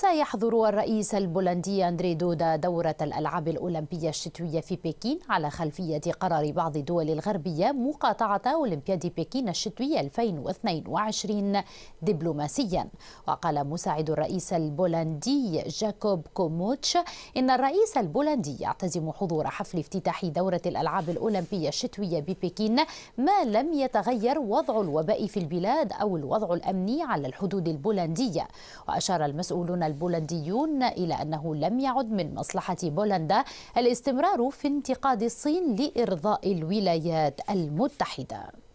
سيحضر الرئيس البولندي أندري دودا دورة الألعاب الأولمبية الشتوية في بكين على خلفية قرار بعض الدول الغربية مقاطعة أولمبياد بكين الشتوية 2022 دبلوماسيا وقال مساعد الرئيس البولندي جاكوب كوموتش إن الرئيس البولندي يعتزم حضور حفل افتتاح دورة الألعاب الأولمبية الشتوية ببكين ما لم يتغير وضع الوباء في البلاد أو الوضع الأمني على الحدود البولندية وأشار المسؤولون البولنديون إلى أنه لم يعد من مصلحة بولندا الاستمرار في انتقاد الصين لإرضاء الولايات المتحدة